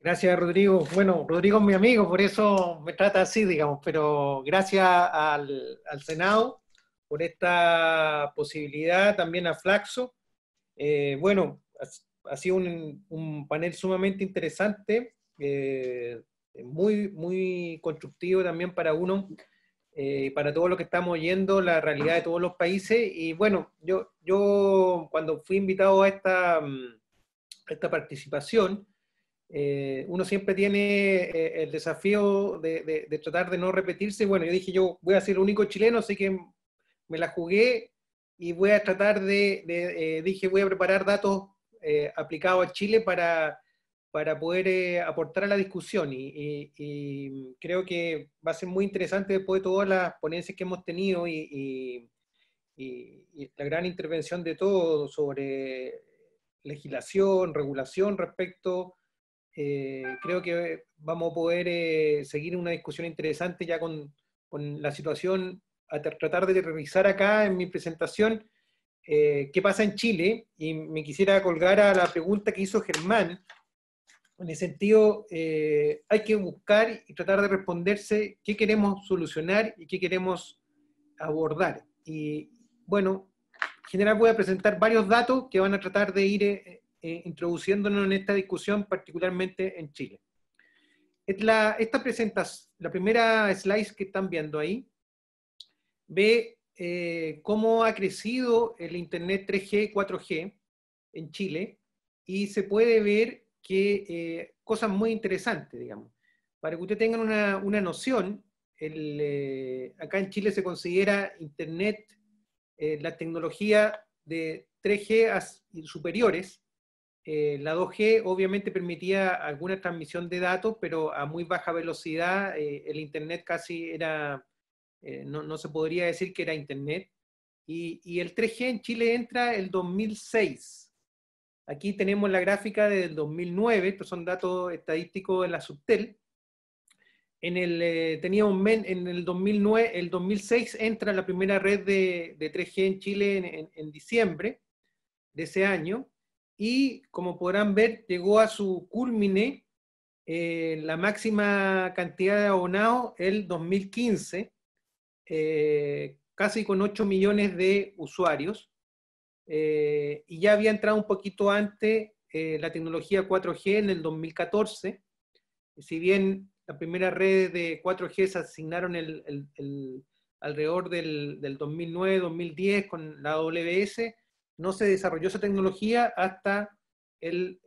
Gracias, Rodrigo. Bueno, Rodrigo es mi amigo, por eso me trata así, digamos, pero gracias al, Senado por esta posibilidad, también a Flaxo. Eh, bueno, ha, sido un, panel sumamente interesante, eh, muy, muy constructivo también para uno, eh, para todo lo que estamos oyendo, la realidad de todos los países. Y bueno, yo, yo cuando fui invitado a esta, a esta participación, eh, uno siempre tiene eh, el desafío de, tratar de no repetirse. Bueno, yo dije, yo voy a ser el único chileno, así que me la jugué y voy a tratar de, eh, dije, voy a preparar datos aplicados a Chile para, poder aportar a la discusión. Y, creo que va a ser muy interesante después de todas las ponencias que hemos tenido y, y la gran intervención de todos sobre legislación, regulación respecto eh, creo que vamos a poder eh, seguir una discusión interesante ya con, con la situación, a tratar de revisar acá en mi presentación eh, qué pasa en Chile, y me quisiera colgar a la pregunta que hizo Germán, en el sentido, hay que buscar y tratar de responderse qué queremos solucionar y qué queremos abordar. Y bueno, en general voy a presentar varios datos que van a tratar de ir eh, introduciéndonos en esta discusión, particularmente en Chile. la, esta presenta, la primera slide que están viendo ahí ve eh, cómo ha crecido el Internet 3G 4G en Chile y se puede ver que eh, cosas muy interesantes, digamos. Para que ustedes tengan una, noción, el, acá en Chile se considera Internet, la tecnología de 3G superiores, eh, la 2G obviamente permitía alguna transmisión de datos, pero a muy baja velocidad. Eh, el Internet casi era, eh, no, no, se podría decir que era Internet. Y, el 3G en Chile entra el 2006. Aquí tenemos la gráfica del 2009, estos son datos estadísticos de la Subtel. En el, tenía en el, 2009, el 2006 entra la primera red de, 3G en Chile en diciembre de ese año y como podrán ver llegó a su culmine eh, la máxima cantidad de abonados el 2015, eh, casi con 8 millones de usuarios. Eh, y ya había entrado un poquito antes la tecnología 4G en el 2014. Si bien las primeras redes de 4G se asignaron alrededor del, del 2009-2010 con la WS, no se desarrolló esa tecnología hasta el,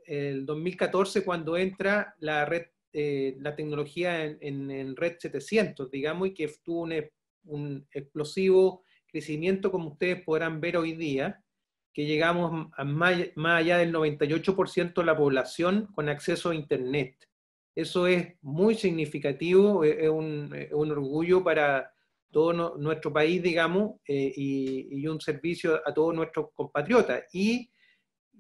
2014 cuando entra la red, eh, la tecnología en, red 700, digamos, y que tuvo e, un, explosivo crecimiento como ustedes podrán ver hoy día, que llegamos a más, allá del 98% de la población con acceso a Internet. Eso es muy significativo, e, es un orgullo para, todo nuestro país, digamos, eh, y, un servicio a todos nuestros compatriotas. Y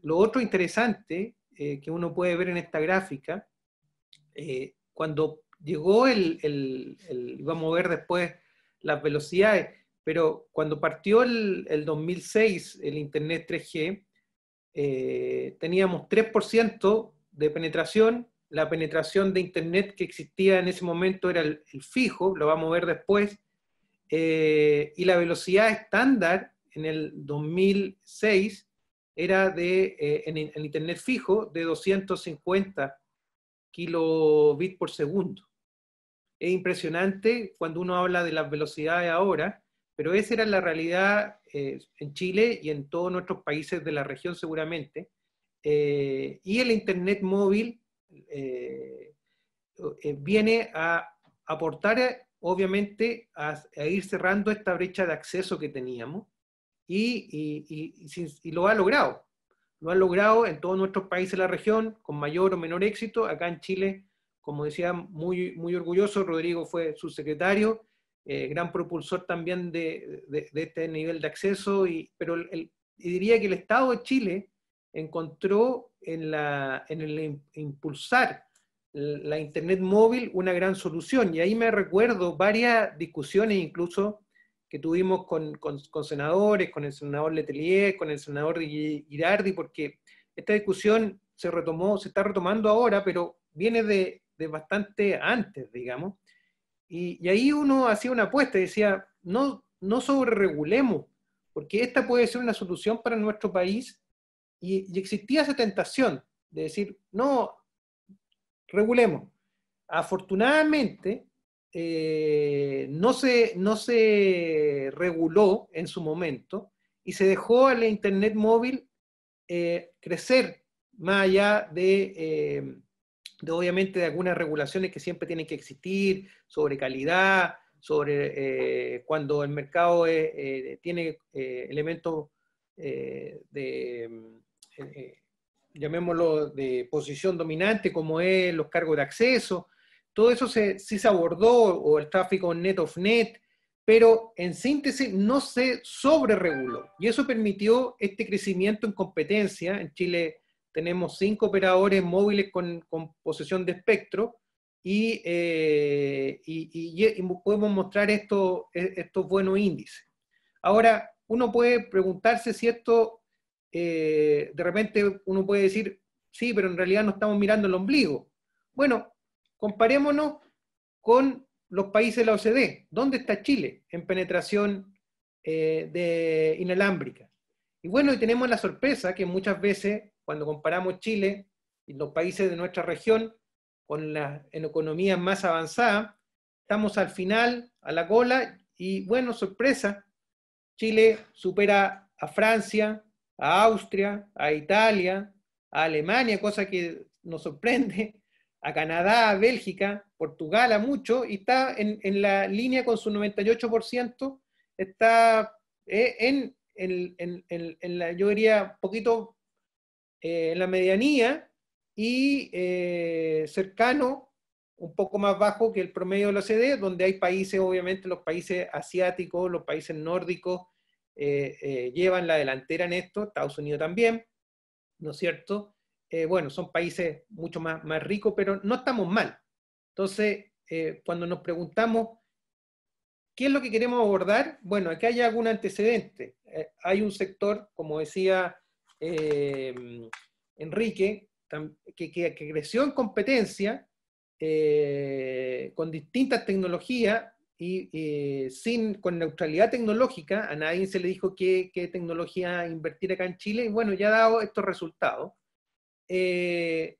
lo otro interesante eh, que uno puede ver en esta gráfica, eh, cuando llegó el, el, vamos a ver después las velocidades, pero cuando partió el, el 2006 el Internet 3G, teníamos 3% de penetración, la penetración de Internet que existía en ese momento era el, fijo, lo vamos a ver después, eh, y la velocidad estándar en el 2006 era de, eh, en, Internet fijo de 250 kilobits por segundo. Es impresionante cuando uno habla de las velocidades ahora, pero esa era la realidad eh, en Chile y en todos nuestros países de la región seguramente. y el Internet móvil viene a aportar obviamente, a, ir cerrando esta brecha de acceso que teníamos y, y, y, lo ha logrado. Lo ha logrado en todos nuestros países de la región, con mayor o menor éxito. Acá en Chile, como decía, muy, muy orgulloso, Rodrigo fue subsecretario, eh, gran propulsor también de, de, este nivel de acceso, y, pero diría que el Estado de Chile encontró en, la, en el impulsar la Internet móvil una gran solución. Y ahí me recuerdo varias discusiones incluso que tuvimos con, senadores, con el senador Letelier, con el senador Girardi, porque esta discusión se retomó, se está retomando ahora, pero viene de, de bastante antes, digamos. Y, ahí uno hacía una apuesta y decía, no, no regulemos porque esta puede ser una solución para nuestro país. Y, y existía esa tentación de decir, no, regulemos. Afortunadamente, eh, no, se, no se reguló en su momento y se dejó al Internet móvil eh, crecer más allá de, eh, de, obviamente, de algunas regulaciones que siempre tienen que existir sobre calidad, sobre cuando el mercado tiene elementos de llamémoslo, de posición dominante, como es los cargos de acceso. Todo eso sí se abordó, o el tráfico net of net, pero en síntesis no se sobrereguló. Y eso permitió este crecimiento en competencia. En Chile tenemos cinco operadores móviles con, con posesión de espectro y, eh, podemos mostrar e, estos buenos índices. Ahora, uno puede preguntarse si esto eh, de repente uno puede decir, sí, pero en realidad no estamos mirando el ombligo. Bueno, comparémonos con los países de la OCDE. ¿Dónde está Chile en penetración eh, inalámbrica? Y bueno, y tenemos la sorpresa que muchas veces cuando comparamos Chile y los países de nuestra región con las economías más avanzadas, estamos al final, a la cola, y bueno, sorpresa, Chile supera a Francia, a Austria, a Italia, a Alemania, cosa que nos sorprende, a Canadá, a Bélgica, Portugal, a mucho, y está en, la línea con su 98%, está eh, en, en, en la, yo diría, poquito eh, en la medianía y eh, cercano, un poco más bajo que el promedio de la OCDE, donde hay países, obviamente, los países asiáticos, los países nórdicos, eh, eh, llevan la delantera en esto, Estados Unidos también, ¿no es cierto? Eh, bueno, son países mucho más, más ricos, pero no estamos mal. Entonces, cuando nos preguntamos ¿Qué es lo que queremos abordar? Bueno, aquí hay algún antecedente. hay un sector, como decía Enrique, que, creció en competencia con distintas tecnologías y eh, sin, con neutralidad tecnológica, a nadie se le dijo qué, tecnología invertir acá en Chile, y bueno, ya ha dado estos resultados. Eh,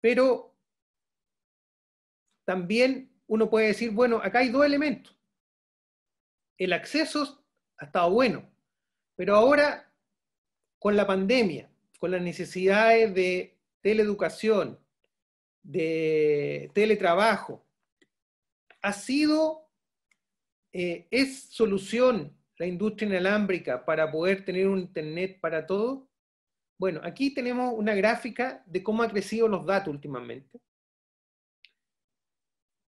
pero también uno puede decir, bueno, acá hay dos elementos. El acceso ha estado bueno, pero ahora con la pandemia, con las necesidades de teleeducación, de teletrabajo, ha sido eh, ¿es solución la industria inalámbrica para poder tener un Internet para todo? Bueno, aquí tenemos una gráfica de cómo ha crecido los datos últimamente.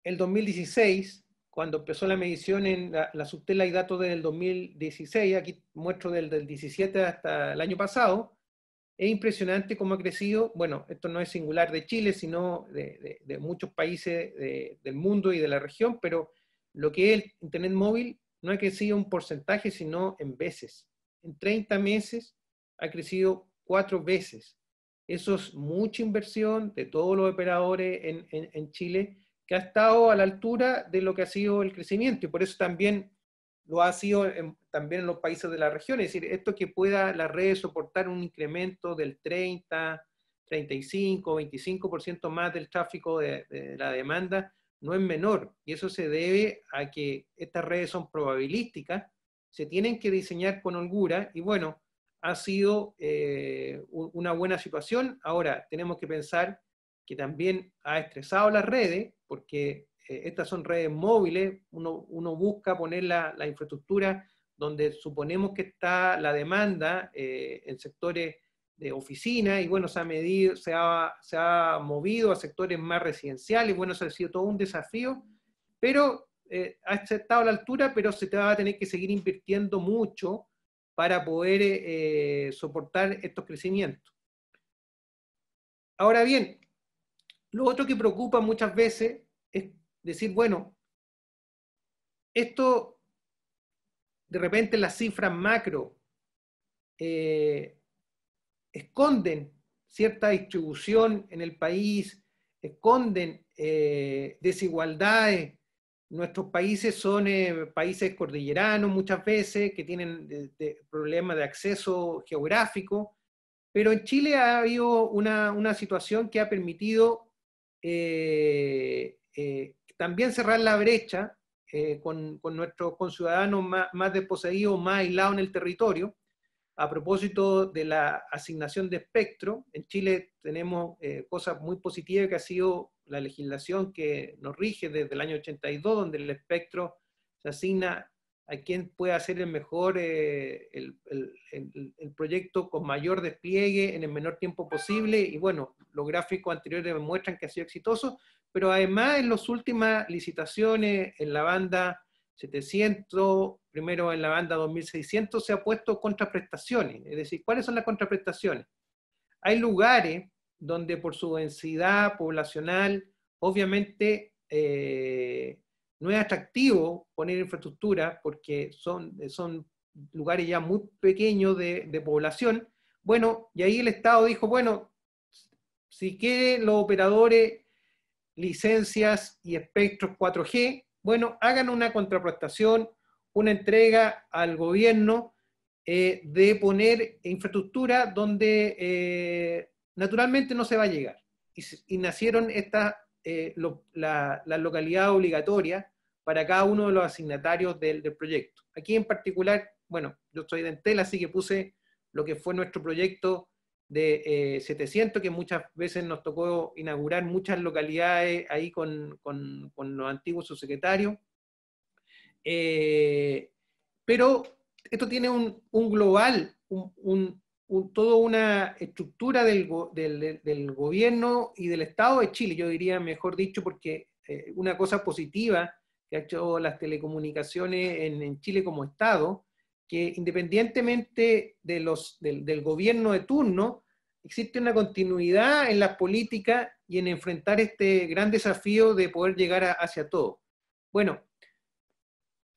El 2016, cuando empezó la medición en la, subtela y datos del 2016, aquí muestro del, 2017 hasta el año pasado, es impresionante cómo ha crecido, bueno, esto no es singular de Chile, sino de, muchos países del mundo y de la región, pero lo que es el Internet móvil no ha crecido un porcentaje, sino en veces. En 30 meses ha crecido cuatro veces. Eso es mucha inversión de todos los operadores en, Chile que ha estado a la altura de lo que ha sido el crecimiento y por eso también lo ha sido también en los países de la región. Es decir, esto que pueda la red soportar un incremento del 30, 35, 25% más del tráfico de, la demanda, no es menor y eso se debe a que estas redes son probabilísticas, se tienen que diseñar con holgura y bueno, ha sido eh, una buena situación. Ahora tenemos que pensar que también ha estresado las redes porque eh, estas son redes móviles, uno, busca poner la, infraestructura donde suponemos que está la demanda eh, en sectores de oficina y bueno, se ha, medido, se ha, movido a sectores más residenciales, bueno, eso ha sido todo un desafío, pero eh, ha estado la altura, pero se te va a tener que seguir invirtiendo mucho para poder eh, soportar estos crecimientos. Ahora bien, lo otro que preocupa muchas veces es decir, bueno, esto, de repente las cifras macro, eh, esconden cierta distribución en el país, esconden eh, desigualdades. Nuestros países son eh, países cordilleranos muchas veces, que tienen problemas de acceso geográfico, pero en Chile ha habido una, situación que ha permitido eh, también cerrar la brecha con, nuestros conciudadanos más, más desposeídos, más aislados en el territorio a propósito de la asignación de espectro, en Chile tenemos eh, cosas muy positivas que ha sido la legislación que nos rige desde el año 82, donde el espectro se asigna a quien pueda hacer el mejor, eh, el, proyecto con mayor despliegue en el menor tiempo posible, y bueno, los gráficos anteriores muestran que ha sido exitoso, pero además en las últimas licitaciones, en la banda 700, primero en la banda 2600 se ha puesto contraprestaciones, es decir, ¿cuáles son las contraprestaciones? Hay lugares donde por su densidad poblacional, obviamente eh, no es atractivo poner infraestructura porque son, son lugares ya muy pequeños de, de población. Bueno, y ahí el Estado dijo, bueno, si quieren los operadores licencias y espectros 4G, bueno, hagan una contraprestación, una entrega al gobierno eh, de poner infraestructura donde eh, naturalmente no se va a llegar. Y, nacieron estas, eh, localidades obligatorias para cada uno de los asignatarios del, proyecto. Aquí en particular, bueno, yo estoy de Entel, así que puse lo que fue nuestro proyecto de 700 eh, que muchas veces nos tocó inaugurar muchas localidades ahí con, los antiguos subsecretarios. Eh, pero esto tiene un, global, un, toda una estructura del, gobierno y del Estado de Chile, yo diría, mejor dicho, porque eh, una cosa positiva que ha hecho las telecomunicaciones en, en Chile como Estado que independientemente de los, del, gobierno de turno, existe una continuidad en las políticas y en enfrentar este gran desafío de poder llegar hacia todo. Bueno,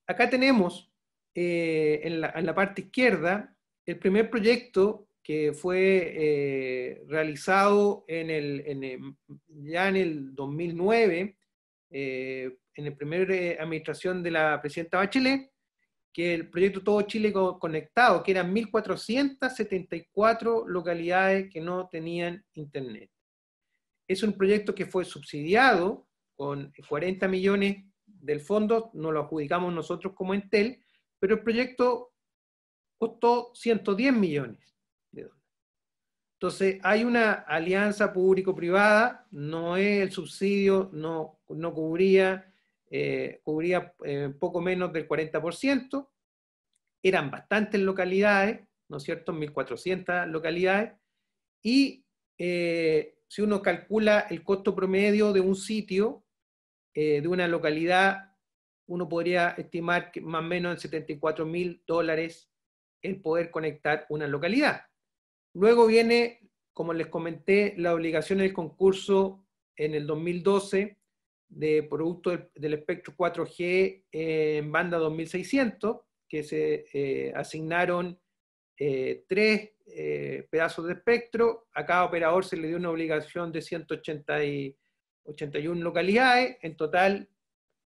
acá tenemos eh, en, la, parte izquierda el primer proyecto que fue eh, realizado en el, ya en el 2009, eh, en la primera administración de la presidenta Bachelet, que el proyecto Todo Chile Conectado, que eran 1.474 localidades que no tenían Internet. Es un proyecto que fue subsidiado con 40 millones del fondo, no lo adjudicamos nosotros como Entel, pero el proyecto costó 110 millones de dólares. Entonces, hay una alianza público-privada, no es el subsidio, no, no cubría eh, cubría eh, poco menos del 40%, eran bastantes localidades, ¿no es cierto? 1.400 localidades, y eh, si uno calcula el costo promedio de un sitio, de una localidad, uno podría estimar que más o menos en 74 mil dólares el poder conectar una localidad. Luego viene, como les comenté, la obligación del concurso en el 2012 de producto del, espectro 4G en banda 2600, que se eh, asignaron eh, tres eh, pedazos de espectro. A cada operador se le dio una obligación de 181 localidades. En total,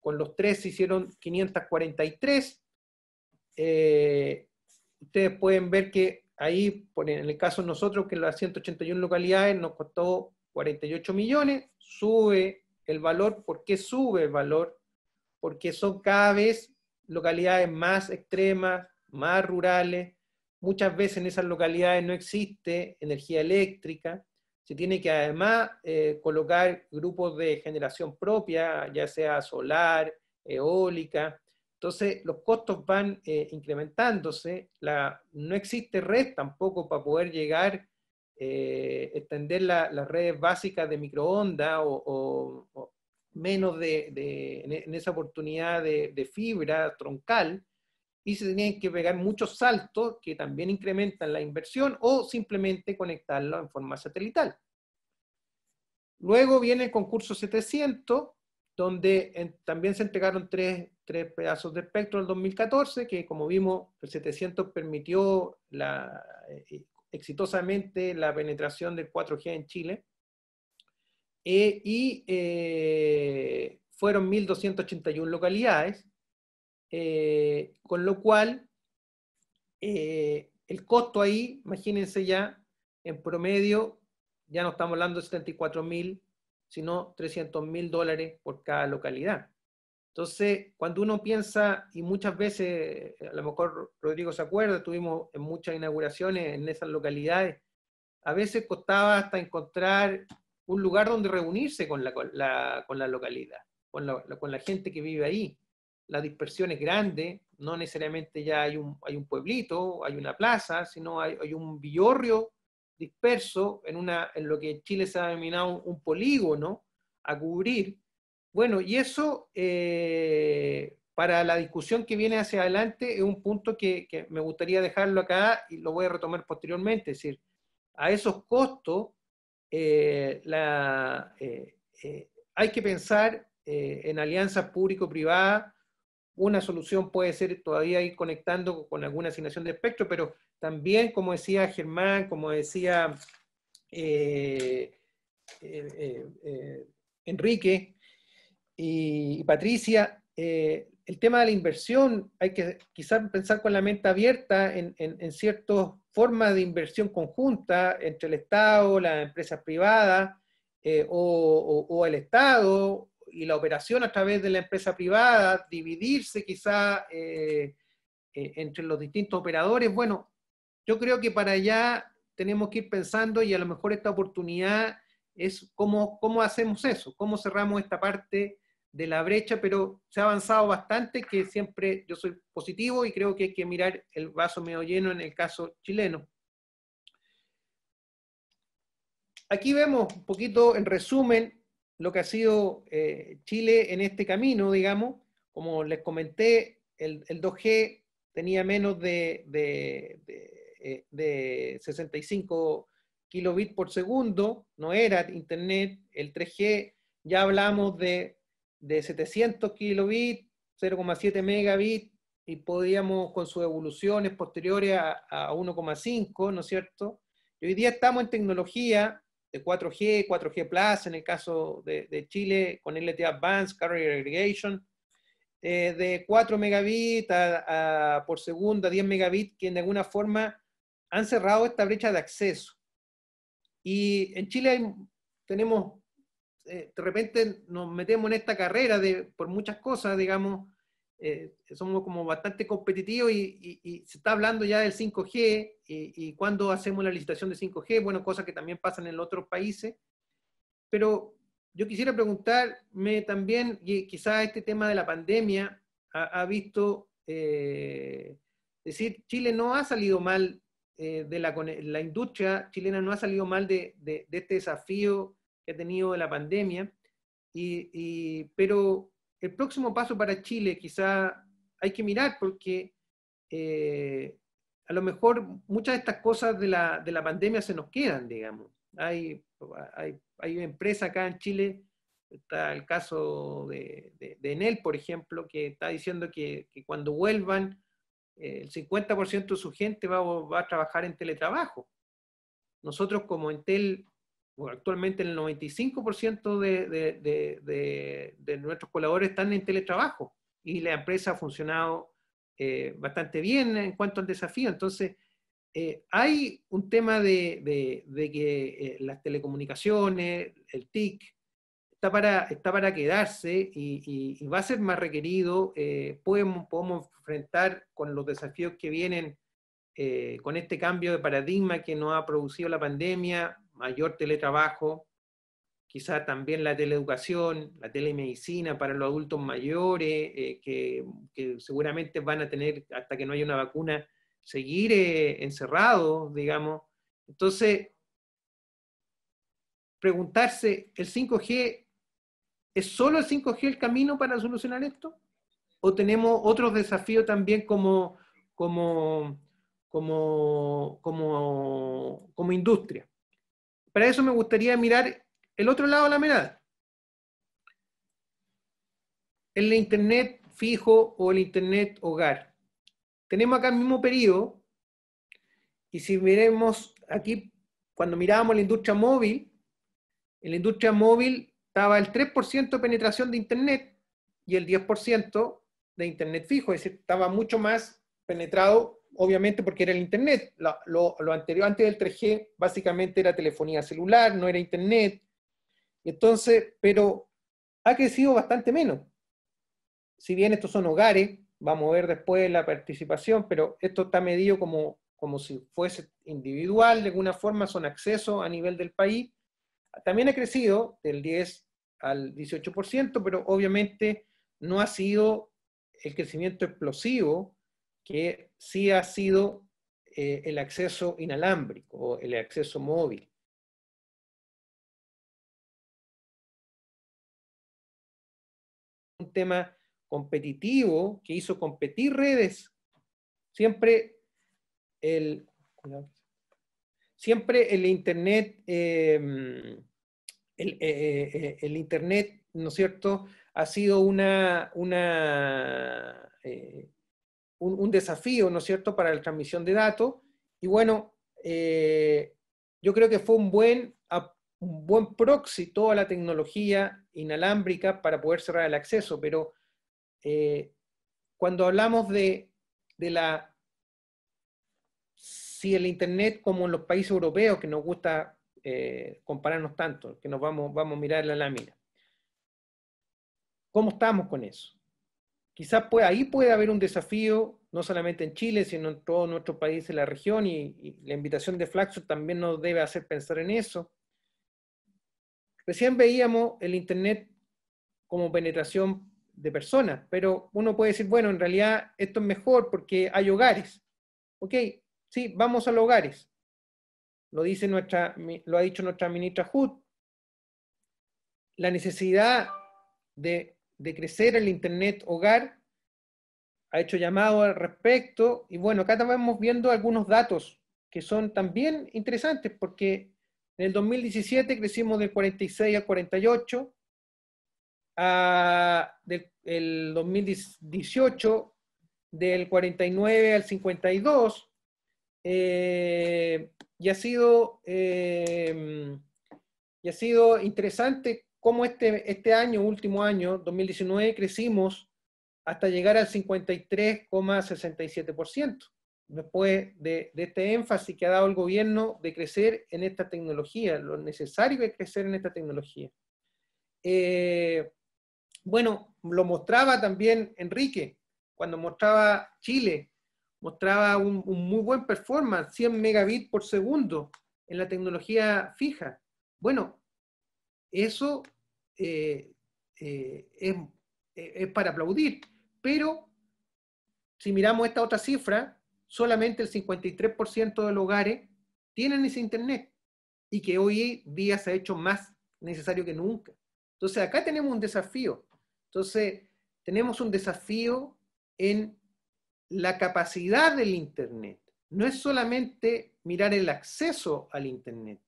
con los tres se hicieron 543. ustedes pueden ver que ahí, en el caso de nosotros, que las 181 localidades nos costó 48 millones, sube el valor, ¿por qué sube el valor? Porque son cada vez localidades más extremas, más rurales. Muchas veces en esas localidades no existe energía eléctrica. Se tiene que además eh, colocar grupos de generación propia, ya sea solar, eólica. Entonces los costos van eh, incrementándose. La, no existe red tampoco para poder llegar eh, extender las redes básicas de microondas o, menos de, en esa oportunidad de, fibra troncal y se tenían que pegar muchos saltos que también incrementan la inversión o simplemente conectarlo en forma satelital. Luego viene el concurso 700, donde también se entregaron tres, pedazos de espectro en el 2014, que como vimos, el 700 permitió la, eh, exitosamente la penetración del 4G en Chile eh, y eh, fueron 1.281 localidades, eh, con lo cual el costo ahí, imagínense ya, en promedio, ya no estamos hablando de 74.000, sino 300.000 dólares por cada localidad. Entonces, cuando uno piensa, y muchas veces, a lo mejor Rodrigo se acuerda, estuvimos en muchas inauguraciones en esas localidades, a veces costaba hasta encontrar un lugar donde reunirse con la, la, localidad, con la, gente que vive ahí. La dispersión es grande, no necesariamente ya hay un, hay un pueblito, hay una plaza, sino hay, hay un villorrio disperso en, una, en lo que en Chile se ha denominado un polígono a cubrir, bueno, y eso eh, para la discusión que viene hacia adelante es un punto que, me gustaría dejarlo acá y lo voy a retomar posteriormente. Es decir, a esos costos eh, eh, hay que pensar en alianzas público-privadas. Una solución puede ser todavía ir conectando con alguna asignación de espectro, pero también, como decía Germán, como decía Enrique, y, Patricia, eh, el tema de la inversión, hay que quizás pensar con la mente abierta en, en, ciertas formas de inversión conjunta entre el Estado, las empresas privadas eh, o, el Estado y la operación a través de la empresa privada, dividirse quizá eh, entre los distintos operadores. Bueno, yo creo que para allá tenemos que ir pensando y a lo mejor esta oportunidad es cómo, cómo hacemos eso, cómo cerramos esta parte de la brecha, pero se ha avanzado bastante, que siempre yo soy positivo y creo que hay que mirar el vaso medio lleno en el caso chileno. Aquí vemos un poquito en resumen lo que ha sido eh, Chile en este camino, digamos. Como les comenté, el, 2G tenía menos de, de 65 eh, kilobits por segundo, no era Internet, el 3G, ya hablamos de de 700 kilobits, 0,7 megabits, y podíamos con sus evoluciones posteriores a, 1,5, ¿no es cierto? Y hoy día estamos en tecnología de 4G, 4G Plus, en el caso de, Chile, con LTE Advanced, Carrier Aggregation, eh, de 4 megabits por segundo 10 megabits, que de alguna forma han cerrado esta brecha de acceso. Y en Chile tenemos eh, de repente nos metemos en esta carrera de, por muchas cosas, digamos, eh, somos como bastante competitivos y, se está hablando ya del 5G y, y cuándo hacemos la licitación de 5G, bueno, cosas que también pasan en otros países. Pero yo quisiera preguntarme también, y quizás este tema de la pandemia ha, visto, eh, decir, Chile no ha salido mal eh, de la, la, industria chilena, no ha salido mal de, de, de este desafío que ha tenido la pandemia, pero el próximo paso para Chile quizá hay que mirar porque eh, a lo mejor muchas de estas cosas de la, pandemia se nos quedan, digamos. Hay, hay, hay empresas acá en Chile, está el caso de, de, Enel, por ejemplo, que está diciendo que, cuando vuelvan, eh, el 50% de su gente va, va a trabajar en teletrabajo. Nosotros como Entel actualmente el 95% de, nuestros colaboradores están en teletrabajo y la empresa ha funcionado eh, bastante bien en cuanto al desafío. Entonces, eh, hay un tema de, que eh, las telecomunicaciones, el TIC, está para, está para quedarse y, va a ser más requerido. podemos, podemos enfrentar con los desafíos que vienen. con este cambio de paradigma que nos ha producido la pandemia, mayor teletrabajo, quizá también la teleeducación, la telemedicina para los adultos mayores, eh, que, seguramente van a tener, hasta que no haya una vacuna, seguir eh, encerrados, digamos. Entonces, preguntarse, ¿el 5G es solo el 5G el camino para solucionar esto? ¿O tenemos otros desafíos también como, como, como, como industria? para eso me gustaría mirar el otro lado de la mirada. El Internet fijo o el Internet hogar. Tenemos acá el mismo periodo, y si miremos aquí, cuando mirábamos la industria móvil, en la industria móvil estaba el 3% de penetración de Internet y el 10% de Internet fijo, es estaba mucho más penetrado obviamente porque era el Internet. lo, anterior, antes del 3G, básicamente era telefonía celular, no era Internet. Entonces, pero ha crecido bastante menos. Si bien estos son hogares, vamos a ver después la participación, pero esto está medido como, si fuese individual, de alguna forma son accesos a nivel del país. También ha crecido del 10 al 18%, pero obviamente no ha sido el crecimiento explosivo que sí ha sido eh, el acceso inalámbrico o el acceso móvil. Un tema competitivo que hizo competir redes. Siempre el, siempre el Internet, em, eh, eh, el, Internet, ¿no es cierto?, ha sido una, un, desafío, ¿no es cierto?, para la transmisión de datos. Y bueno, eh, yo creo que fue un buen, un buen proxy toda la tecnología inalámbrica para poder cerrar el acceso, pero eh, cuando hablamos de, la... Si el Internet, como en los países europeos, que nos gusta eh, compararnos tanto, que nos vamos, vamos a mirar la lámina. ¿Cómo estamos con eso? quizás ahí puede haber un desafío, no solamente en Chile, sino en todos nuestros países en la región, y, la invitación de Flaxo también nos debe hacer pensar en eso. Recién veíamos el Internet como penetración de personas, pero uno puede decir, bueno, en realidad esto es mejor porque hay hogares. Ok, sí, vamos a los hogares. Lo, dice nuestra, lo ha dicho nuestra ministra Hood. La necesidad de de crecer el Internet hogar, ha hecho llamado al respecto. Y bueno, acá estamos viendo algunos datos que son también interesantes porque en el 2017 crecimos del 46 al 48. A, del el 2018 del 49 al 52 eh, y ha sido eh, y ha sido interesante cómo este, este año, último año, 2019, crecimos hasta llegar al 53,67%, después de, este énfasis que ha dado el gobierno de crecer en esta tecnología, lo necesario de es crecer en esta tecnología. Eh, bueno, lo mostraba también Enrique, cuando mostraba Chile, mostraba un, un muy buen performance, 100 megabits por segundo en la tecnología fija. Bueno, eso eh, eh, es, es, para aplaudir, pero si miramos esta otra cifra, solamente el 53% de los hogares tienen ese Internet y que hoy día se ha hecho más necesario que nunca. Entonces acá tenemos un desafío. Entonces tenemos un desafío en la capacidad del Internet. No es solamente mirar el acceso al Internet,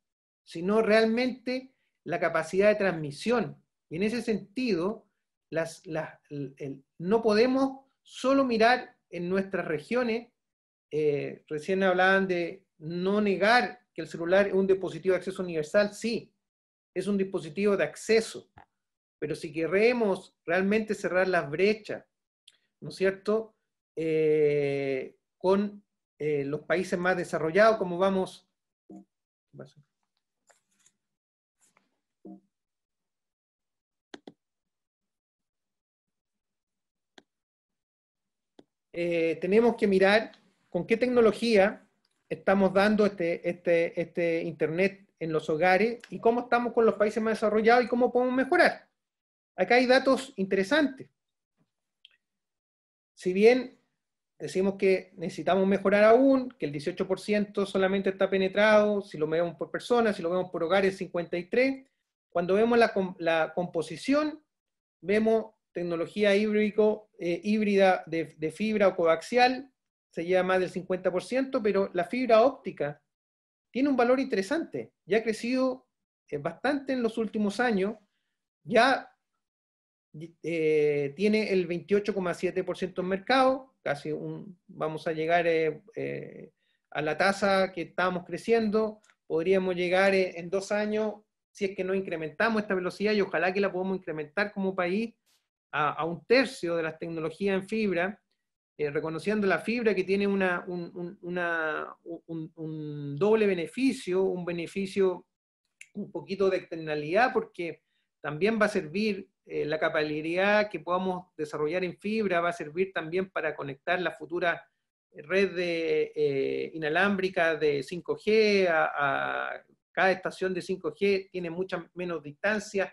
sino realmente la capacidad de transmisión. Y en ese sentido, no podemos solo mirar en nuestras regiones. Eh, recién hablaban de no negar que el celular es un dispositivo de acceso universal, sí, es un dispositivo de acceso. Pero si queremos realmente cerrar las brechas, ¿no es cierto?, eh, con eh, los países más desarrollados, como vamos... Eh, tenemos que mirar con qué tecnología estamos dando este, este, este, Internet en los hogares y cómo estamos con los países más desarrollados y cómo podemos mejorar. Acá hay datos interesantes. Si bien decimos que necesitamos mejorar aún, que el 18% solamente está penetrado, si lo vemos por personas, si lo vemos por hogares, 53%, cuando vemos la, la composición, vemos tecnología híbrico eh, híbrida de, fibra o coaxial se lleva más del 50%, pero la fibra óptica tiene un valor interesante. Ya ha crecido eh, bastante en los últimos años. Ya eh, tiene el 28,7% en mercado, casi un, vamos a llegar a la tasa que estábamos creciendo. Podríamos llegar en dos años, si es que no incrementamos esta velocidad, y ojalá que la podamos incrementar como país a, un tercio de las tecnologías en fibra, eh, reconociendo la fibra que tiene un, doble beneficio, un beneficio un poquito de externalidad, porque también va a servir eh, la capacidad que podamos desarrollar en fibra, va a servir también para conectar la futura red de, eh, inalámbrica de 5G, a, cada estación de 5G tiene mucha menos distancia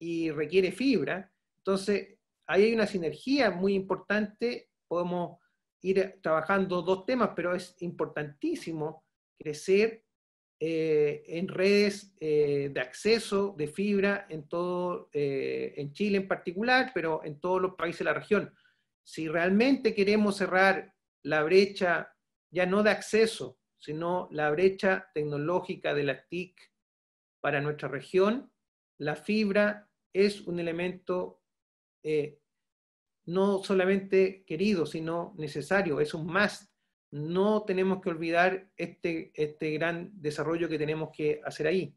y requiere fibra. Entonces, ahí hay una sinergia muy importante, podemos ir trabajando dos temas, pero es importantísimo crecer eh, en redes eh, de acceso de fibra en todo, eh, en Chile en particular, pero en todos los países de la región. Si realmente queremos cerrar la brecha, ya no de acceso, sino la brecha tecnológica de la TIC para nuestra región, la fibra es un elemento eh, no solamente querido, sino necesario, es un must. No tenemos que olvidar este, este gran desarrollo que tenemos que hacer ahí.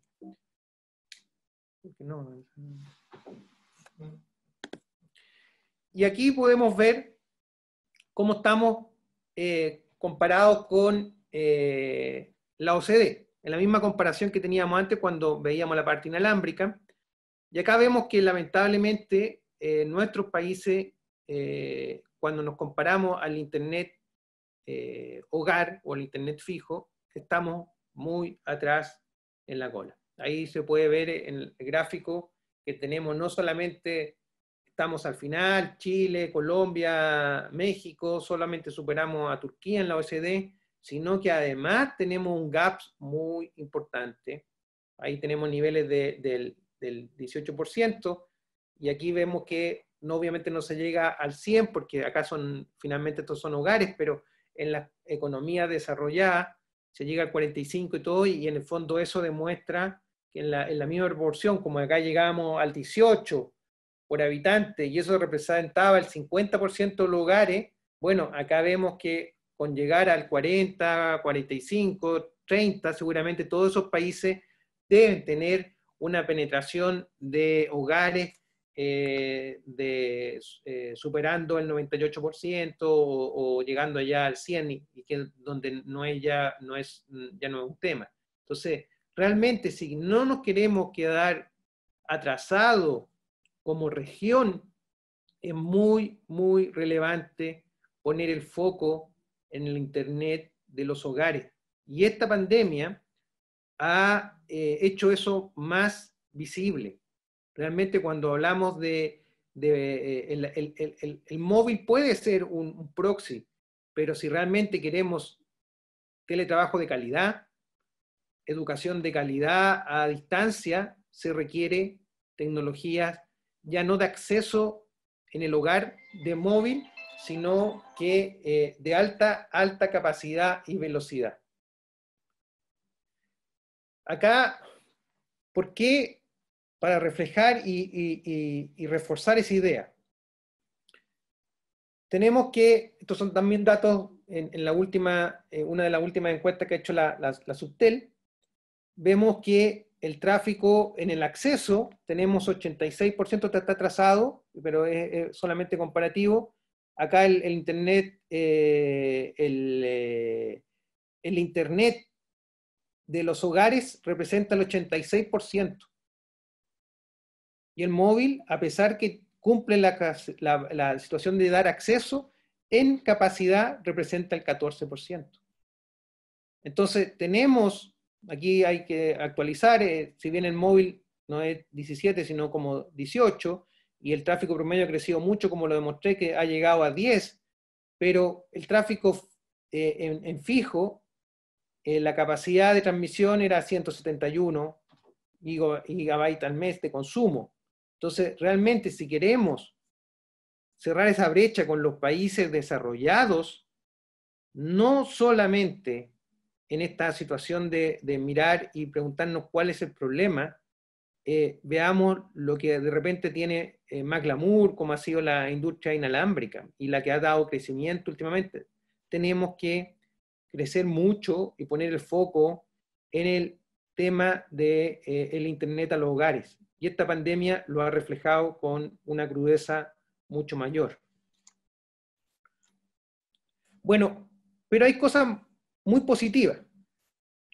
Y aquí podemos ver cómo estamos eh, comparados con eh, la OCDE, en la misma comparación que teníamos antes cuando veíamos la parte inalámbrica. Y acá vemos que lamentablemente eh, nuestros países eh, cuando nos comparamos al Internet eh, hogar o al Internet fijo, estamos muy atrás en la cola. Ahí se puede ver en el gráfico que tenemos no solamente estamos al final, Chile, Colombia, México, solamente superamos a Turquía en la OSD, sino que además tenemos un gap muy importante. Ahí tenemos niveles de, del, del 18% y aquí vemos que no obviamente no se llega al 100 porque acá son, finalmente estos son hogares, pero en la economía desarrollada se llega al 45 y todo, y en el fondo eso demuestra que en la, en la misma proporción, como acá llegamos al 18 por habitante, y eso representaba el 50% de los hogares, bueno, acá vemos que con llegar al 40, 45, 30, seguramente todos esos países deben tener una penetración de hogares eh, de, eh, superando el 98% o, llegando ya al 100% y, que donde no es ya, no es, mm, ya no es un tema. Entonces, realmente si no nos queremos quedar atrasados como región, es muy, muy relevante poner el foco en el Internet de los hogares. Y esta pandemia ha eh, hecho eso más visible. Realmente cuando hablamos de, eh, el, móvil puede ser un, proxy, pero si realmente queremos teletrabajo de calidad, educación de calidad a distancia, se requiere tecnologías ya no de acceso en el hogar de móvil, sino que eh, de alta, alta capacidad y velocidad. Acá, ¿por qué para reflejar y, reforzar esa idea. Tenemos que, estos son también datos en, la última, eh, una de las últimas encuestas que ha hecho la, la, Subtel, vemos que el tráfico en el acceso, tenemos 86% está trazado, pero es, solamente comparativo. Acá el, Internet, eh, eh, el Internet de los hogares representa el 86% y el móvil, a pesar que cumple la, situación de dar acceso, en capacidad representa el 14%. Entonces, tenemos, aquí hay que actualizar, eh, si bien el móvil no es 17, sino como 18, y el tráfico promedio ha crecido mucho, como lo demostré, que ha llegado a 10, pero el tráfico eh, en, fijo, eh, la capacidad de transmisión era 171 gigabytes al mes de consumo. Entonces, realmente si queremos cerrar esa brecha con los países desarrollados, no solamente en esta situación de, mirar y preguntarnos cuál es el problema, eh, veamos lo que de repente tiene eh, más glamour, como ha sido la industria inalámbrica y la que ha dado crecimiento últimamente. Tenemos que crecer mucho y poner el foco en el tema del de, eh, Internet a los hogares, y esta pandemia lo ha reflejado con una crudeza mucho mayor. Bueno, pero hay cosas muy positivas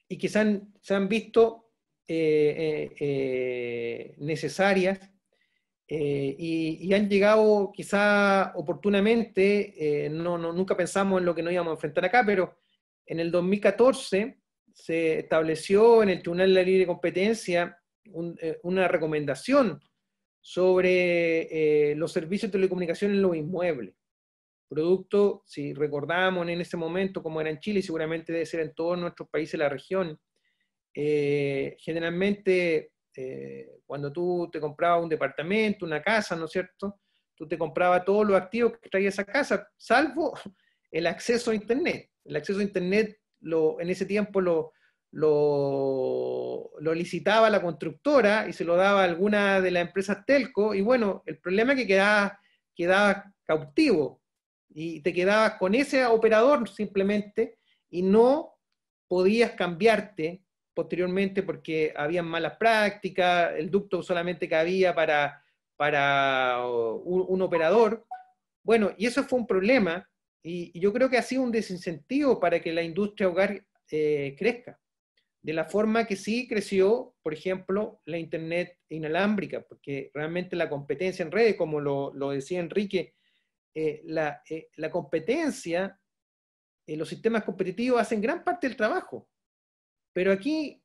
y que se han, visto eh, eh, eh, necesarias y, han llegado quizá oportunamente, nunca pensamos en lo que nos íbamos a enfrentar acá, pero en el 2014 se estableció en el Tribunal de la Libre Competencia eh, una recomendación sobre eh, los servicios de telecomunicación en los inmuebles. Producto, si recordamos en ese momento como era en Chile, y seguramente debe ser en todos nuestros países de la región, eh, generalmente cuando tú te comprabas un departamento, una casa, ¿no es cierto? Tú te comprabas todos los activos que traía esa casa, salvo el acceso a Internet. El acceso a Internet lo, en ese tiempo lo, lo, licitaba la constructora y se lo daba a alguna de las empresas telco, y bueno, el problema es que quedabas quedaba cautivo y te quedabas con ese operador simplemente y no podías cambiarte posteriormente porque había malas prácticas, el ducto solamente cabía para, para un, operador. Bueno, y eso fue un problema y, yo creo que ha sido un desincentivo para que la industria hogar eh, crezca de la forma que sí creció, por ejemplo, la Internet inalámbrica, porque realmente la competencia en redes, como lo, decía Enrique, eh, eh, la, competencia, eh, los sistemas competitivos hacen gran parte del trabajo, pero aquí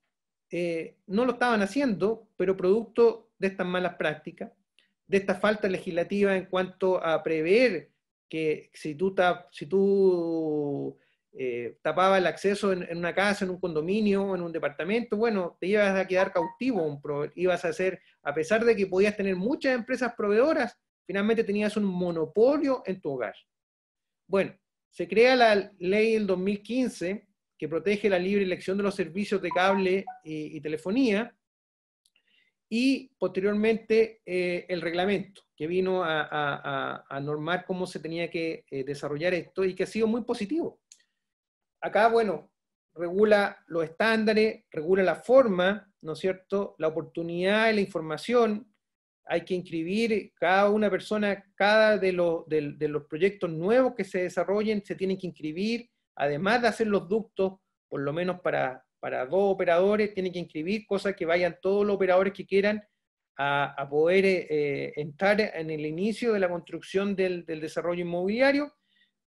no lo estaban haciendo, pero producto de estas malas prácticas, de esta falta legislativa en cuanto a prever que si tú, si tú eh, tapaba el acceso en, una casa, en un condominio, en un departamento, bueno, te ibas a quedar cautivo, ibas a hacer, a pesar de que podías tener muchas empresas proveedoras, finalmente tenías un monopolio en tu hogar. Bueno, se crea la ley del 2015 que protege la libre elección de los servicios de cable y, telefonía y posteriormente eh, el reglamento que vino a, normar cómo se tenía que eh, desarrollar esto y que ha sido muy positivo acá, bueno, regula los estándares, regula la forma, ¿no es cierto? La oportunidad y la información. Hay que inscribir cada una persona, cada de, los, de, los proyectos nuevos que se desarrollen, se tienen que inscribir, además de hacer los ductos, por lo menos para, para dos operadores, tienen que inscribir, cosas que vayan todos los operadores que quieran a, poder eh, eh, entrar en el inicio de la construcción del desarrollo inmobiliario.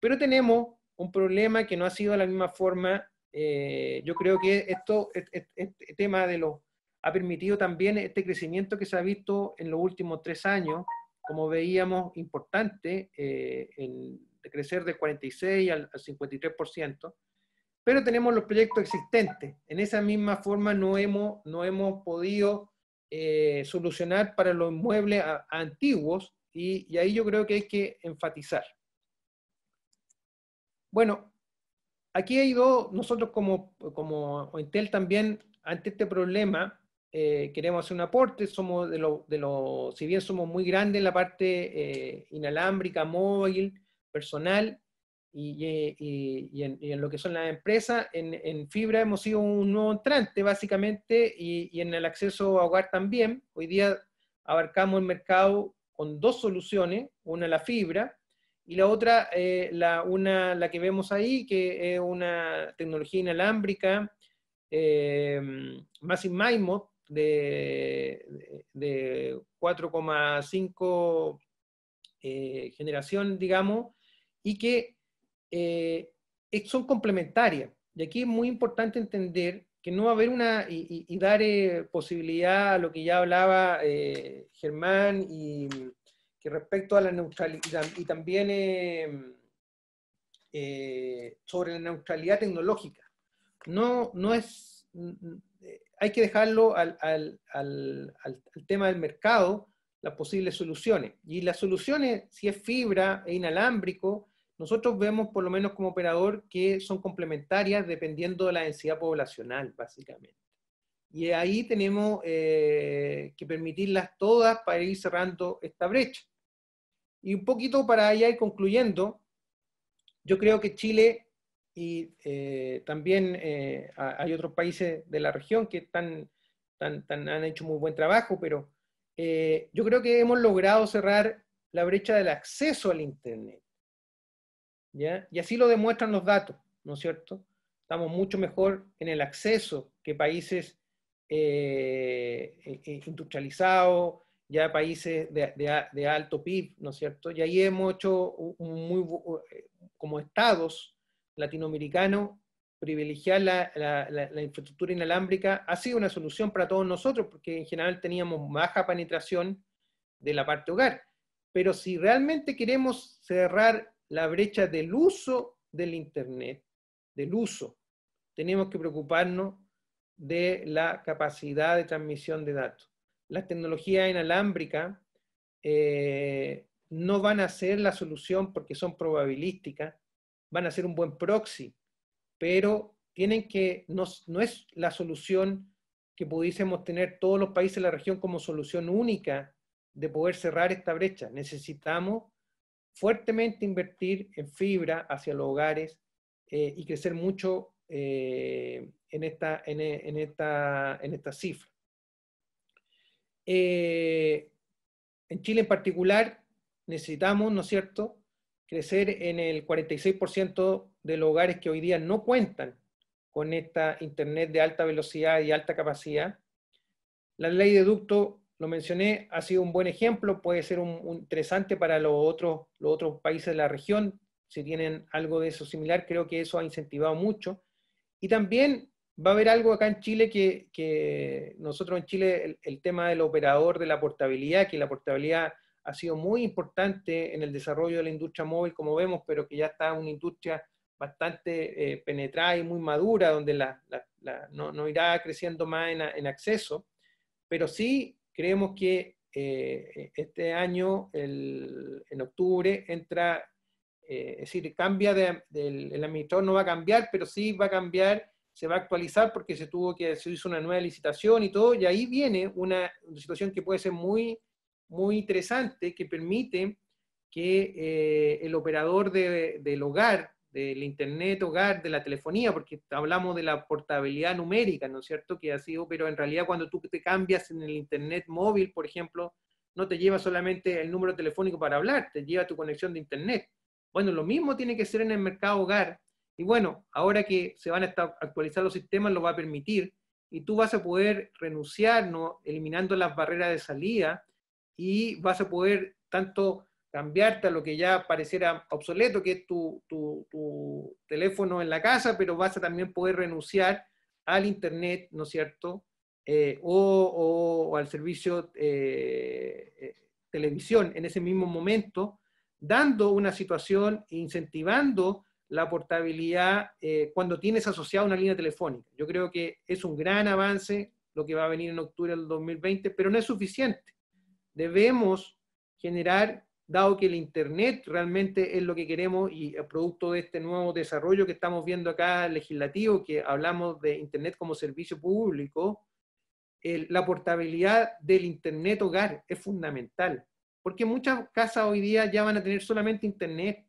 Pero tenemos un problema que no ha sido de la misma forma. Eh, yo creo que esto, este, tema de los ha permitido también este crecimiento que se ha visto en los últimos tres años, como veíamos, importante, eh, de crecer del 46 al, 53%, pero tenemos los proyectos existentes. En esa misma forma no hemos, no hemos podido eh, solucionar para los inmuebles antiguos y ahí yo creo que hay que enfatizar. Bueno, aquí ha ido nosotros como, Intel también, ante este problema, eh, queremos hacer un aporte, somos de lo, si bien somos muy grandes en la parte eh, inalámbrica, móvil, personal, y, en, lo que son las empresas, en, en, fibra hemos sido un nuevo entrante básicamente y, en el acceso a hogar también. Hoy día abarcamos el mercado con dos soluciones, una la fibra y la otra, eh, la, una, la que vemos ahí, que es una tecnología inalámbrica, eh, Massive MIMO de, de 4,5 eh, generación, digamos, y que eh, son complementarias. Y aquí es muy importante entender que no va a haber una, y dar posibilidad a lo que ya hablaba Germán y, respecto a la neutralidad y también eh, eh, sobre la neutralidad tecnológica. No, no es, eh, hay que dejarlo al, tema del mercado, las posibles soluciones. Y las soluciones, si es fibra e inalámbrico, nosotros vemos, por lo menos como operador, que son complementarias dependiendo de la densidad poblacional, básicamente. Y ahí tenemos que permitirlas todas para ir cerrando esta brecha. Y un poquito para allá y concluyendo, yo creo que Chile y eh, también eh, hay otros países de la región que están, han hecho muy buen trabajo, pero eh, yo creo que hemos logrado cerrar la brecha del acceso al Internet. Y así lo demuestran los datos, ¿no es cierto? Estamos mucho mejor en el acceso que países industrializados, ya países de, alto PIB, ¿no es cierto? Y ahí hemos hecho eh, como estados latinoamericanos, privilegiar la, infraestructura inalámbrica ha sido una solución para todos nosotros, porque en general teníamos baja penetración de la parte hogar. Pero si realmente queremos cerrar la brecha del uso del Internet, del uso, tenemos que preocuparnos de la capacidad de transmisión de datos las tecnologías inalámbricas eh, no van a ser la solución porque son probabilísticas, van a ser un buen proxy, pero tienen que, no, es la solución que pudiésemos tener todos los países de la región como solución única de poder cerrar esta brecha. Necesitamos fuertemente invertir en fibra hacia los hogares eh, y crecer mucho eh, en, esta, en, esta, en esta cifra. Eh, en Chile en particular necesitamos, ¿no es cierto?, crecer en el 46% de los hogares que hoy día no cuentan con esta Internet de alta velocidad y alta capacidad. La ley de ducto, lo mencioné, ha sido un buen ejemplo, puede ser interesante para los otros, los otros países de la región, si tienen algo de eso similar, creo que eso ha incentivado mucho. Y también va a haber algo acá en Chile que, que nosotros en Chile, el, tema del operador de la portabilidad, que la portabilidad ha sido muy importante en el desarrollo de la industria móvil, como vemos, pero que ya está una industria bastante eh, penetrada y muy madura, donde la, la, no, no, irá creciendo más en, en, acceso, pero sí creemos que eh, este año, el, en octubre, entra, eh, es decir, cambia el administrador no va a cambiar, pero sí va a cambiar se va a actualizar porque se tuvo que, se hizo una nueva licitación y todo, y ahí viene una situación que puede ser muy, muy interesante, que permite que eh, el operador de, del hogar, del internet hogar, de la telefonía, porque hablamos de la portabilidad numérica, ¿no es cierto? Que ha sido, pero en realidad cuando tú te cambias en el internet móvil, por ejemplo, no te lleva solamente el número telefónico para hablar, te lleva tu conexión de internet. Bueno, lo mismo tiene que ser en el mercado hogar, y bueno, ahora que se van a actualizar los sistemas, lo va a permitir y tú vas a poder renunciar, ¿no? eliminando las barreras de salida y vas a poder tanto cambiarte a lo que ya pareciera obsoleto, que es tu, tu, teléfono en la casa, pero vas a también poder renunciar al Internet, ¿no es cierto? Eh, o, al servicio eh, eh, televisión en ese mismo momento, dando una situación, incentivando la portabilidad eh, cuando tienes asociada una línea telefónica. Yo creo que es un gran avance lo que va a venir en octubre del 2020, pero no es suficiente. Debemos generar, dado que el Internet realmente es lo que queremos y el producto de este nuevo desarrollo que estamos viendo acá legislativo, que hablamos de Internet como servicio público, la portabilidad del Internet hogar es fundamental, porque muchas casas hoy día ya van a tener solamente Internet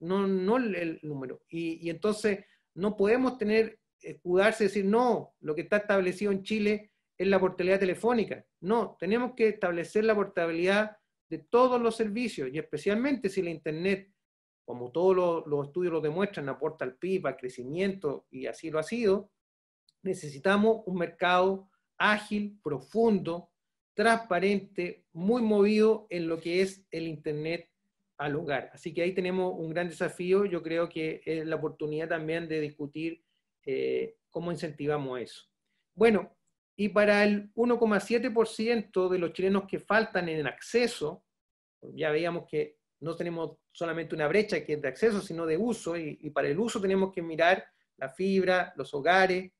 no, el, número. Y, entonces no podemos tener, escudarse eh, y decir, no, lo que está establecido en Chile es la portabilidad telefónica. No, tenemos que establecer la portabilidad de todos los servicios y especialmente si la Internet, como todos los, los estudios lo demuestran, aporta al PIB, al crecimiento y así lo ha sido, necesitamos un mercado ágil, profundo, transparente, muy movido en lo que es el Internet al hogar. Así que ahí tenemos un gran desafío, yo creo que es la oportunidad también de discutir eh, cómo incentivamos eso. Bueno, y para el 1,7% de los chilenos que faltan en acceso, ya veíamos que no tenemos solamente una brecha que es de acceso, sino de uso, y, para el uso tenemos que mirar la fibra, los hogares,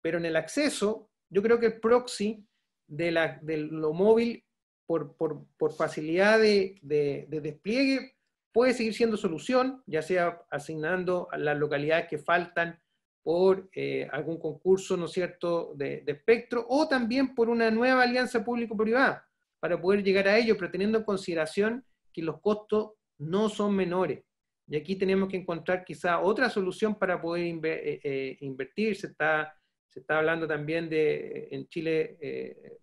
pero en el acceso, yo creo que el proxy de, la, de lo móvil por, facilidad de, despliegue, puede seguir siendo solución, ya sea asignando a las localidades que faltan por eh, algún concurso, ¿no es cierto?, de, espectro, o también por una nueva alianza público-privada, para poder llegar a ello, pero teniendo en consideración que los costos no son menores. Y aquí tenemos que encontrar quizá otra solución para poder eh, eh, invertir. Se está, se está hablando también de, en Chile,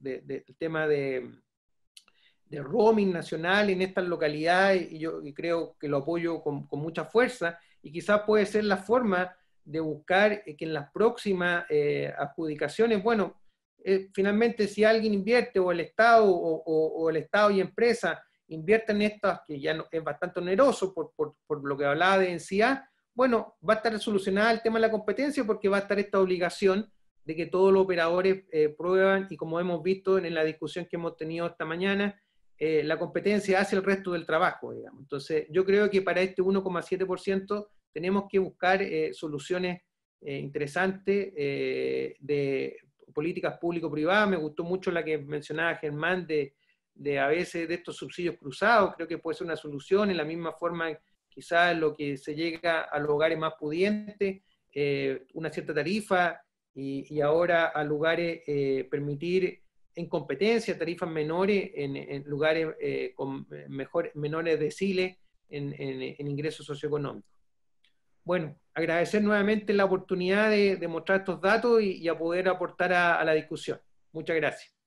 de, del tema de, de roaming nacional en estas localidades y yo creo que lo apoyo con, con, mucha fuerza y quizás puede ser la forma de buscar eh, que en las próximas eh, adjudicaciones, bueno, eh, finalmente si alguien invierte o el Estado o, el Estado y empresa invierten en estas, que ya es bastante oneroso por, por, por lo que hablaba de densidad, bueno, va a estar solucionada el tema de la competencia porque va a estar esta obligación de que todos los operadores eh, prueban y como hemos visto en, la discusión que hemos tenido esta mañana, eh, la competencia hace el resto del trabajo, Entonces, yo creo que para este 1,7% tenemos que buscar eh, soluciones interesantes de políticas público-privadas. Me gustó mucho la que mencionaba Germán de, de a veces de estos subsidios cruzados, creo que puede ser una solución en la misma forma quizás lo que se llega a los hogares más pudientes, una cierta tarifa y, ahora a lugares eh, permitir en competencia tarifas menores en, lugares eh, con menores deciles en, ingresos socioeconómicos. Bueno, agradecer nuevamente la oportunidad de, mostrar estos datos y, a poder aportar a la discusión. Muchas gracias.